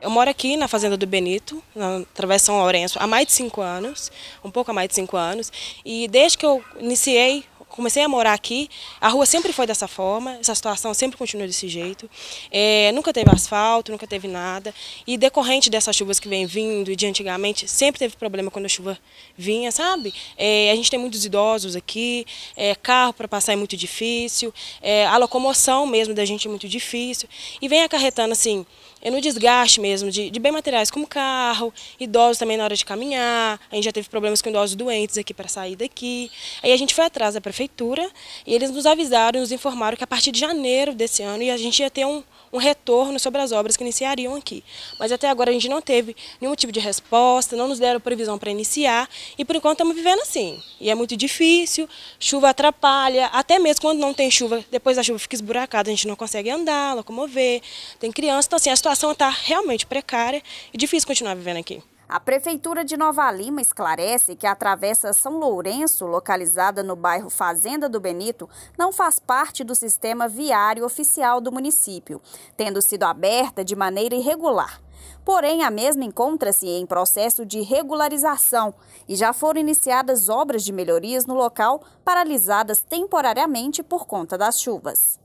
Eu moro aqui na fazenda do Benito, na Travessa São Lourenço, há mais de cinco anos, um pouco há mais de cinco anos. E desde que eu iniciei, comecei a morar aqui, a rua sempre foi dessa forma, essa situação sempre continuou desse jeito. É, nunca teve asfalto, nunca teve nada. E decorrente dessas chuvas que vem vindo e de antigamente, sempre teve problema quando a chuva vinha, sabe? É, a gente tem muitos idosos aqui, é, carro para passar é muito difícil, é, a locomoção mesmo da gente é muito difícil. E vem acarretando assim é no desgaste mesmo de, de bem materiais como carro, idosos também na hora de caminhar, a gente já teve problemas com idosos doentes aqui para sair daqui. Aí a gente foi atrás da prefeitura e eles nos avisaram, nos informaram que a partir de janeiro desse ano a gente ia ter um, um retorno sobre as obras que iniciariam aqui. Mas até agora a gente não teve nenhum tipo de resposta, não nos deram previsão para iniciar e por enquanto estamos vivendo assim. E é muito difícil, chuva atrapalha, até mesmo quando não tem chuva, depois a chuva fica esburacada, a gente não consegue andar, locomover, tem criança, então assim, a situação situação está realmente precária e difícil continuar vivendo aqui. A Prefeitura de Nova Lima esclarece que a Travessa São Lourenço, localizada no bairro Fazenda do Benito, não faz parte do sistema viário oficial do município, tendo sido aberta de maneira irregular. Porém, a mesma encontra-se em processo de regularização e já foram iniciadas obras de melhorias no local, paralisadas temporariamente por conta das chuvas.